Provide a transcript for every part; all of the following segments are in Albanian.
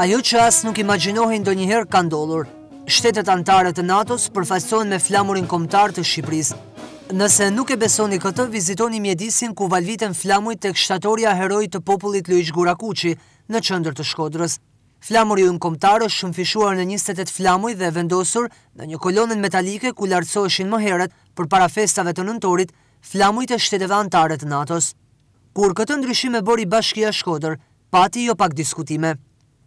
Ajo që asë nuk imaginohin do njëherë ka ndolur. Shtetet antare të NATO-s me flamurin kombëtar të Shqipërisë. Nëse nuk e besoni këtë, vizitoni mjedisin ku valviten flamujt tek shtatorja heroj të popullit Luiz Gurakuqi në qendër të Shkodrës. Flamuri ynë kombëtar është shumëfishuar në 28 flamuj dhe vendosur në një kolonën metalike ku lartësoheshin më herët për para festave të nëntorit flamujt e shteteve antare të NATO-s. Kur këtë ndryshim e bori Bashkia Shkodër, pati jo pak diskutime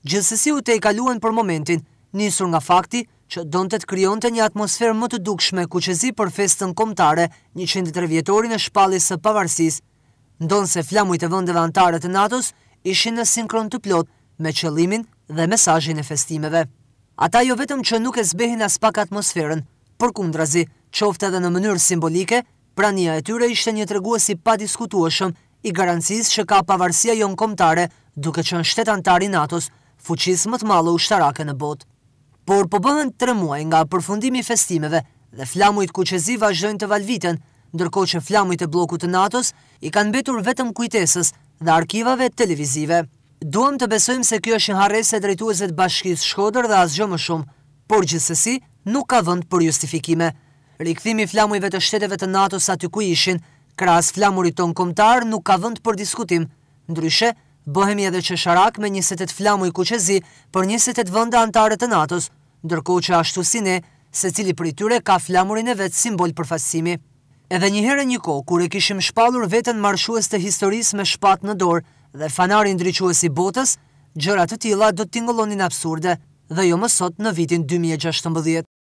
gjithësësi u te i kaluen për momentin, njësur nga fakti që të kryon të një atmosferë më të dukshme ku që zi për festën komtare 103 vjetorin e shpalis së pavarsis, ndonë se flamujt e vëndeve antare të natos ishin në sinkron të plot me qëlimin dhe mesajin e festimeve. Ata jo vetëm që nuk e zbehin as pak atmosferën, për kundrazi, qofte dhe në mënyrë simbolike, prania e tyre ishte një treguesi pa diskutuashëm i garancis që ka pavarsia jonë komtare duke që në shtetantari natos fuqis më të malo u shtarake në bot. Por po bëhen tre muaj nga përfundimi festimeve dhe flamujt ku që vazhdojnë të valvitën, ndërko që flamujt e bloku të natos i kanë betur vetëm kujtesës dhe arkivave televizive. Duam të besojmë se kjo është në hares e drejtuazet bashkis shkoder dhe asgjë më shumë, por gjithsesi nuk ka vënd për justifikime. Rikëthimi flamujve të shteteve të natos aty ku ishin, kras flamurit tonë komtar nuk ka vënd për diskutim, ndryshe Bohemi edhe që sharak me 28 flamu i kuqezi për 28 vënda antarët të natës, ndërko që ashtu si ne, se cili për i tyre ka flamurin e vetë simbol për fasimi. Edhe një herë një ko, kure kishim shpalur vetën marshues të historis me shpat në dorë dhe fanarin ndryquës i botës, gjërat të tila do t'ingolonin absurde dhe jo mësot në vitin 2016.